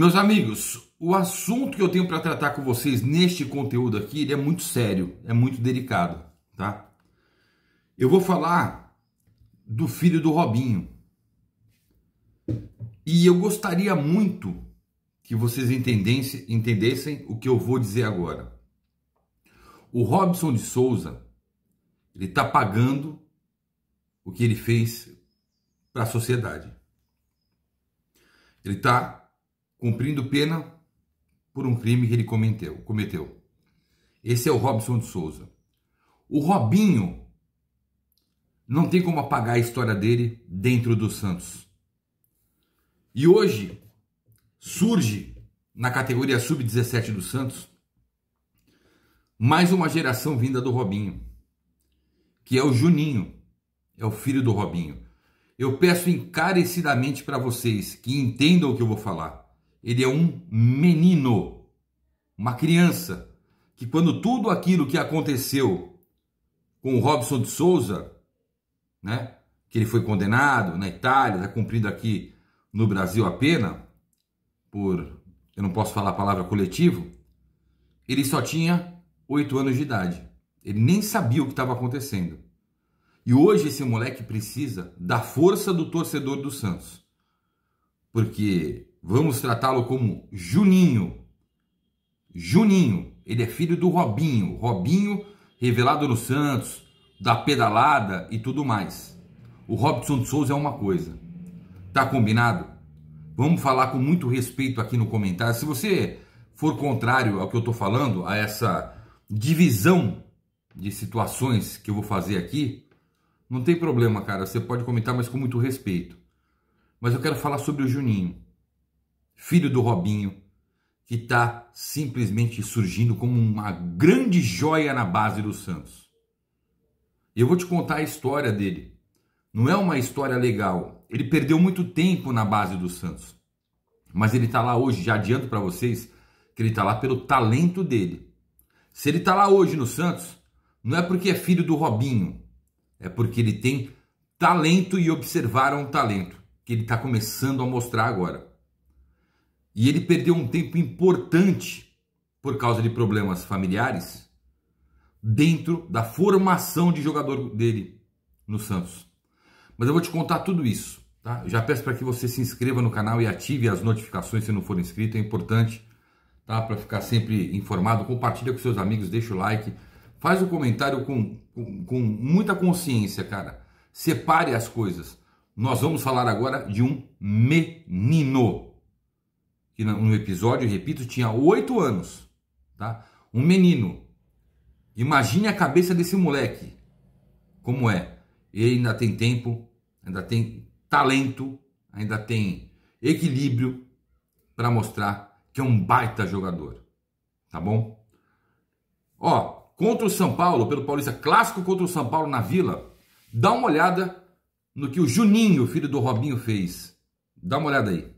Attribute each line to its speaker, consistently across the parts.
Speaker 1: Meus amigos, o assunto que eu tenho para tratar com vocês neste conteúdo aqui é muito sério, é muito delicado, tá? Eu vou falar do filho do Robinho. E eu gostaria muito que vocês entendessem, entendessem o que eu vou dizer agora. O Robson de Souza, ele está pagando o que ele fez para a sociedade. Ele está cumprindo pena por um crime que ele cometeu. cometeu. Esse é o Robson de Souza. O Robinho não tem como apagar a história dele dentro do Santos. E hoje surge na categoria sub-17 do Santos mais uma geração vinda do Robinho, que é o Juninho, é o filho do Robinho. Eu peço encarecidamente para vocês que entendam o que eu vou falar ele é um menino, uma criança, que quando tudo aquilo que aconteceu com o Robson de Souza, né, que ele foi condenado na Itália, está cumprido aqui no Brasil a pena, por, eu não posso falar a palavra coletivo, ele só tinha oito anos de idade. Ele nem sabia o que estava acontecendo. E hoje esse moleque precisa da força do torcedor do Santos. Porque Vamos tratá-lo como Juninho. Juninho, ele é filho do Robinho. Robinho, revelado no Santos, da pedalada e tudo mais. O Robson de Souza é uma coisa. Tá combinado? Vamos falar com muito respeito aqui no comentário. Se você for contrário ao que eu estou falando, a essa divisão de situações que eu vou fazer aqui, não tem problema, cara. Você pode comentar, mas com muito respeito. Mas eu quero falar sobre o Juninho filho do Robinho, que está simplesmente surgindo como uma grande joia na base do Santos. E Eu vou te contar a história dele. Não é uma história legal. Ele perdeu muito tempo na base do Santos. Mas ele está lá hoje, já adianto para vocês que ele está lá pelo talento dele. Se ele está lá hoje no Santos, não é porque é filho do Robinho, é porque ele tem talento e observaram o talento que ele está começando a mostrar agora e ele perdeu um tempo importante por causa de problemas familiares dentro da formação de jogador dele no Santos. Mas eu vou te contar tudo isso, tá? Eu já peço para que você se inscreva no canal e ative as notificações se não for inscrito, é importante, tá? Para ficar sempre informado, compartilha com seus amigos, deixa o like, faz o um comentário com, com, com muita consciência, cara. Separe as coisas. Nós vamos falar agora de um menino, que no episódio, repito, tinha oito anos, tá? Um menino. Imagine a cabeça desse moleque. Como é? Ele ainda tem tempo, ainda tem talento, ainda tem equilíbrio para mostrar que é um baita jogador. Tá bom? Ó, contra o São Paulo, pelo Paulista Clássico contra o São Paulo na Vila, dá uma olhada no que o Juninho, filho do Robinho, fez. Dá uma olhada aí.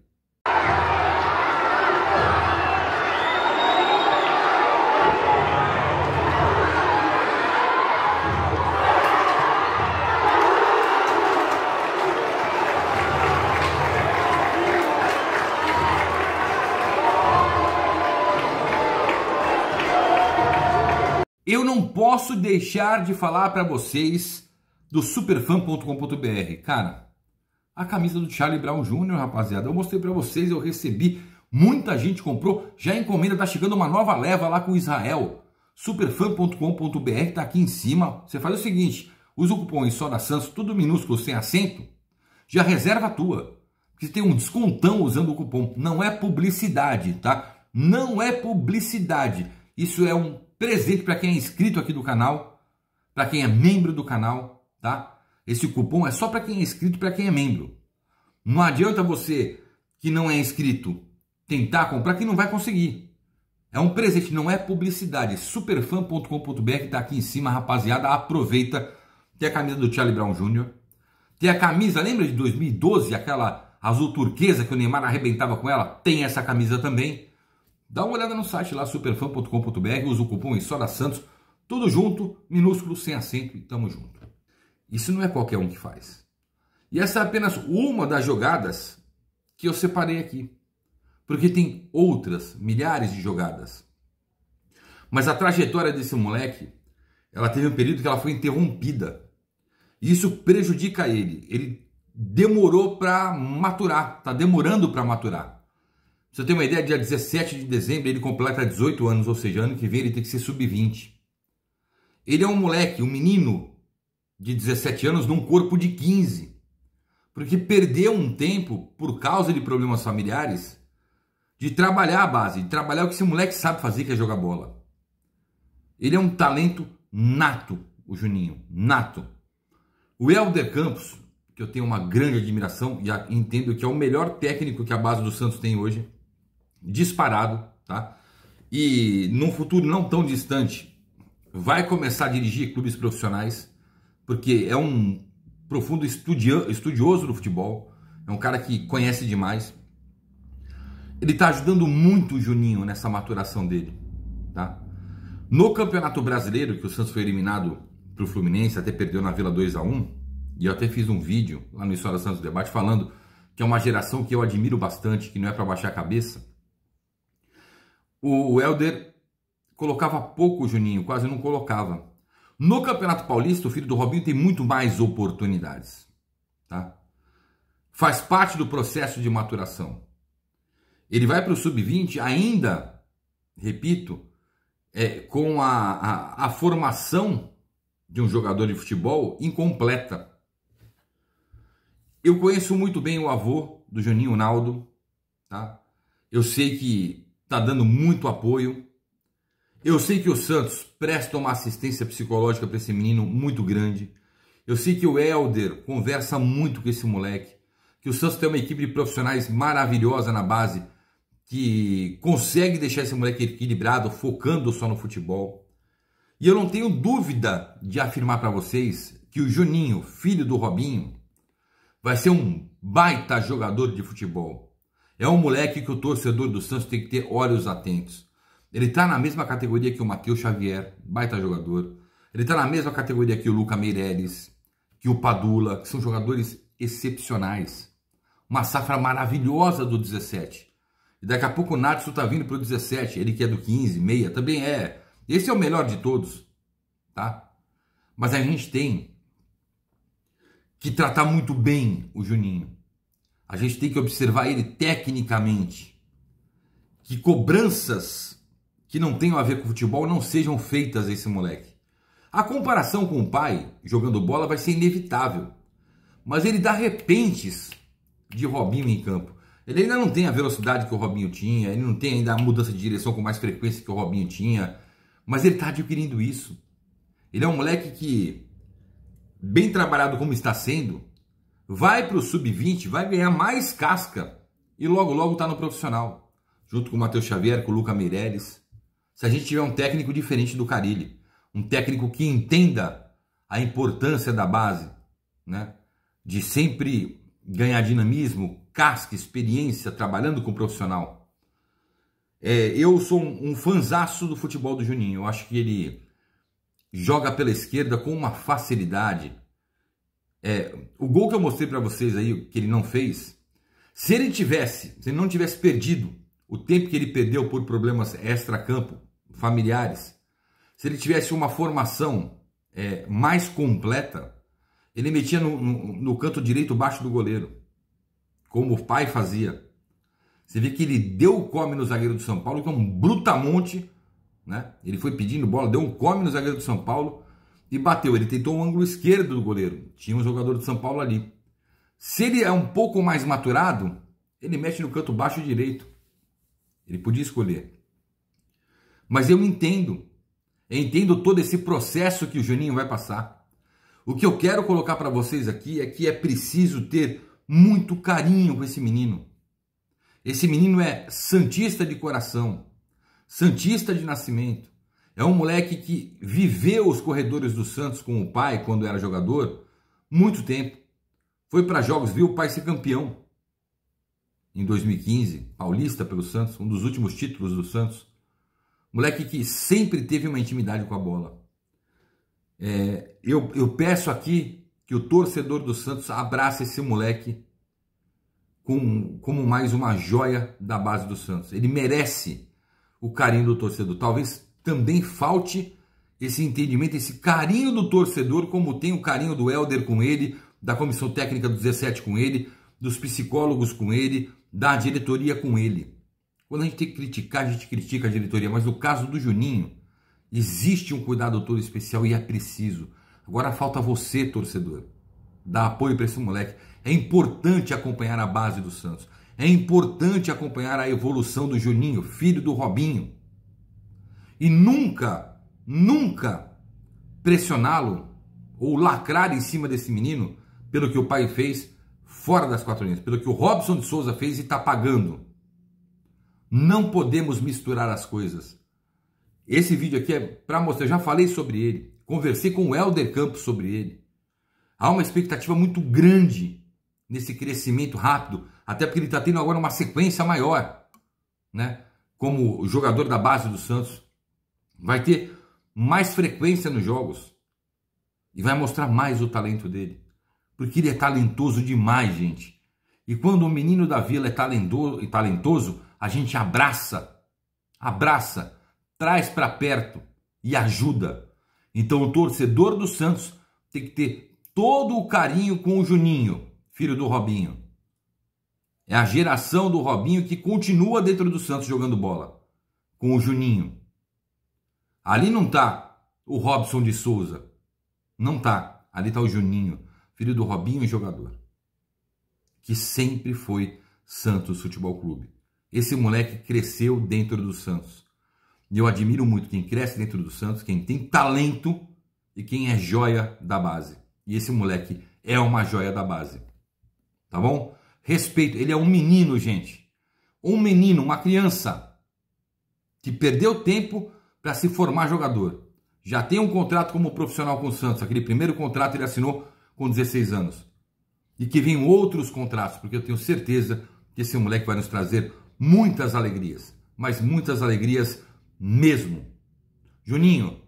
Speaker 1: Eu não posso deixar de falar para vocês do superfan.com.br. Cara, a camisa do Charlie Brown Jr., rapaziada, eu mostrei para vocês, eu recebi, muita gente comprou, já encomenda, está chegando uma nova leva lá com Israel. Superfan.com.br está aqui em cima. Você faz o seguinte, usa o cupom Insona Santos, tudo minúsculo, sem acento, já reserva a tua. Porque tem um descontão usando o cupom. Não é publicidade, tá? Não é publicidade. Isso é um presente para quem é inscrito aqui do canal, para quem é membro do canal, tá? Esse cupom é só para quem é inscrito, para quem é membro. Não adianta você que não é inscrito tentar comprar que não vai conseguir. É um presente, não é publicidade. Superfan.com.br está aqui em cima, rapaziada. Aproveita. Tem a camisa do Charlie Brown Jr. Tem a camisa, lembra de 2012, aquela azul turquesa que o Neymar arrebentava com ela? Tem essa camisa também. Dá uma olhada no site lá, superfan.com.br, usa o cupom da Santos, tudo junto, minúsculo, sem acento e tamo junto. Isso não é qualquer um que faz. E essa é apenas uma das jogadas que eu separei aqui. Porque tem outras, milhares de jogadas. Mas a trajetória desse moleque, ela teve um período que ela foi interrompida. E isso prejudica ele. Ele demorou para maturar, tá demorando para maturar. Você tem uma ideia, dia 17 de dezembro ele completa 18 anos, ou seja, ano que vem ele tem que ser sub-20. Ele é um moleque, um menino de 17 anos num corpo de 15. Porque perdeu um tempo, por causa de problemas familiares, de trabalhar a base, de trabalhar o que esse moleque sabe fazer, que é jogar bola. Ele é um talento nato, o Juninho, nato. O Helder Campos, que eu tenho uma grande admiração e entendo que é o melhor técnico que a base do Santos tem hoje, disparado, tá? E num futuro não tão distante, vai começar a dirigir clubes profissionais, porque é um profundo estudioso do futebol, é um cara que conhece demais. Ele está ajudando muito o Juninho nessa maturação dele, tá? No Campeonato Brasileiro, que o Santos foi eliminado para o Fluminense, até perdeu na Vila 2 a 1 e eu até fiz um vídeo lá no História Santos Debate falando que é uma geração que eu admiro bastante, que não é para baixar a cabeça. O Helder colocava pouco o Juninho, quase não colocava. No Campeonato Paulista, o filho do Robinho tem muito mais oportunidades. Tá? Faz parte do processo de maturação. Ele vai para o sub-20 ainda, repito, é, com a, a, a formação de um jogador de futebol incompleta. Eu conheço muito bem o avô do Juninho Naldo, tá? Eu sei que está dando muito apoio. Eu sei que o Santos presta uma assistência psicológica para esse menino muito grande. Eu sei que o Helder conversa muito com esse moleque. Que o Santos tem uma equipe de profissionais maravilhosa na base que consegue deixar esse moleque equilibrado, focando só no futebol. E eu não tenho dúvida de afirmar para vocês que o Juninho, filho do Robinho, vai ser um baita jogador de futebol. É um moleque que o torcedor do Santos tem que ter olhos atentos. Ele está na mesma categoria que o Matheus Xavier, baita jogador. Ele está na mesma categoria que o Luca Meireles, que o Padula, que são jogadores excepcionais. Uma safra maravilhosa do 17. E daqui a pouco o Natsu está vindo para o 17, ele que é do 15, meia, também é. Esse é o melhor de todos, tá? Mas a gente tem que tratar muito bem o Juninho a gente tem que observar ele tecnicamente. Que cobranças que não tenham a ver com futebol não sejam feitas a esse moleque. A comparação com o pai jogando bola vai ser inevitável, mas ele dá repentes de Robinho em campo. Ele ainda não tem a velocidade que o Robinho tinha, ele não tem ainda a mudança de direção com mais frequência que o Robinho tinha, mas ele está adquirindo isso. Ele é um moleque que, bem trabalhado como está sendo, vai para o sub-20, vai ganhar mais casca e logo, logo está no profissional, junto com o Matheus Xavier, com o Luca Meirelles. Se a gente tiver um técnico diferente do Carilli, um técnico que entenda a importância da base, né? de sempre ganhar dinamismo, casca, experiência, trabalhando com o profissional. É, eu sou um, um fanzaço do futebol do Juninho. Eu acho que ele joga pela esquerda com uma facilidade é, o gol que eu mostrei para vocês aí, que ele não fez, se ele tivesse, se ele não tivesse perdido o tempo que ele perdeu por problemas extra-campo, familiares, se ele tivesse uma formação é, mais completa, ele metia no, no, no canto direito baixo do goleiro, como o pai fazia. Você vê que ele deu o come no zagueiro do São Paulo, que é um brutamonte, né? Ele foi pedindo bola, deu um come no zagueiro do São Paulo e bateu. Ele tentou um ângulo esquerdo do goleiro. Tinha um jogador de São Paulo ali. Se ele é um pouco mais maturado, ele mexe no canto baixo direito. Ele podia escolher. Mas eu entendo. Eu entendo todo esse processo que o Juninho vai passar. O que eu quero colocar para vocês aqui é que é preciso ter muito carinho com esse menino. Esse menino é santista de coração, santista de nascimento. É um moleque que viveu os corredores do Santos com o pai quando era jogador muito tempo. Foi para jogos, viu o pai ser campeão em 2015, paulista pelo Santos, um dos últimos títulos do Santos. Moleque que sempre teve uma intimidade com a bola. É, eu, eu peço aqui que o torcedor do Santos abrace esse moleque como, como mais uma joia da base do Santos. Ele merece o carinho do torcedor. Talvez também falte esse entendimento, esse carinho do torcedor, como tem o carinho do Helder com ele, da comissão técnica do 17 com ele, dos psicólogos com ele, da diretoria com ele. Quando a gente tem que criticar, a gente critica a diretoria, mas no caso do Juninho, existe um cuidado todo especial e é preciso. Agora falta você, torcedor, dar apoio para esse moleque. É importante acompanhar a base do Santos. É importante acompanhar a evolução do Juninho, filho do Robinho e nunca, nunca pressioná-lo ou lacrar em cima desse menino pelo que o pai fez fora das quatro linhas, pelo que o Robson de Souza fez e está pagando. Não podemos misturar as coisas. Esse vídeo aqui é para mostrar, já falei sobre ele, conversei com o Helder Campos sobre ele. Há uma expectativa muito grande nesse crescimento rápido, até porque ele está tendo agora uma sequência maior, né? Como jogador da base do Santos, vai ter mais frequência nos jogos e vai mostrar mais o talento dele, porque ele é talentoso demais, gente. E quando o menino da vila é talentoso, a gente abraça, abraça, traz para perto e ajuda. Então o torcedor do Santos tem que ter todo o carinho com o Juninho, filho do Robinho. É a geração do Robinho que continua dentro do Santos jogando bola com o Juninho. Ali não tá o Robson de Souza. Não tá. Ali tá o Juninho, filho do Robinho, jogador. Que sempre foi Santos Futebol Clube. Esse moleque cresceu dentro do Santos. E eu admiro muito quem cresce dentro do Santos, quem tem talento e quem é joia da base. E esse moleque é uma joia da base. Tá bom? Respeito. Ele é um menino, gente. Um menino, uma criança que perdeu tempo para se formar jogador. Já tem um contrato como profissional com o Santos, aquele primeiro contrato ele assinou com 16 anos. E que venham outros contratos, porque eu tenho certeza que esse moleque vai nos trazer muitas alegrias, mas muitas alegrias mesmo. Juninho,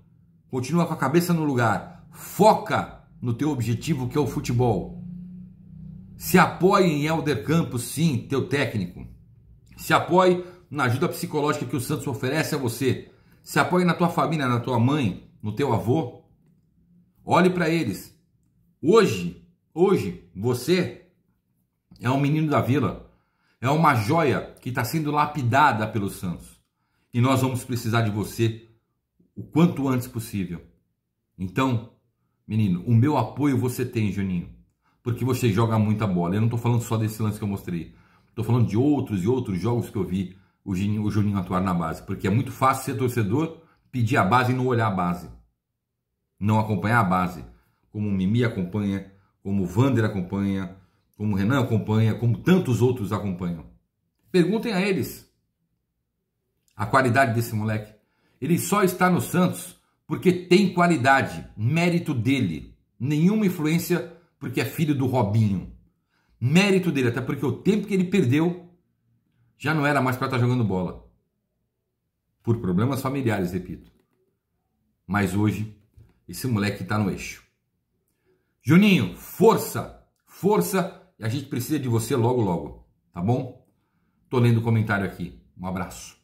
Speaker 1: continua com a cabeça no lugar, foca no teu objetivo que é o futebol. Se apoie em Helder Campos, sim, teu técnico. Se apoie na ajuda psicológica que o Santos oferece a você. Se apoie na tua família, na tua mãe, no teu avô. Olhe para eles. Hoje, hoje, você é um menino da vila. É uma joia que está sendo lapidada pelos santos. E nós vamos precisar de você o quanto antes possível. Então, menino, o meu apoio você tem, Juninho. Porque você joga muita bola. Eu não estou falando só desse lance que eu mostrei. Estou falando de outros e outros jogos que eu vi o Juninho, o Juninho atuar na base, porque é muito fácil ser torcedor, pedir a base e não olhar a base, não acompanhar a base, como o Mimi acompanha, como o Vander acompanha, como o Renan acompanha, como tantos outros acompanham. Perguntem a eles a qualidade desse moleque. Ele só está no Santos porque tem qualidade, mérito dele, nenhuma influência porque é filho do Robinho. Mérito dele, até porque o tempo que ele perdeu já não era mais para estar tá jogando bola. Por problemas familiares, repito. Mas hoje, esse moleque está no eixo. Juninho, força! Força! E a gente precisa de você logo, logo. Tá bom? Tô lendo o comentário aqui. Um abraço.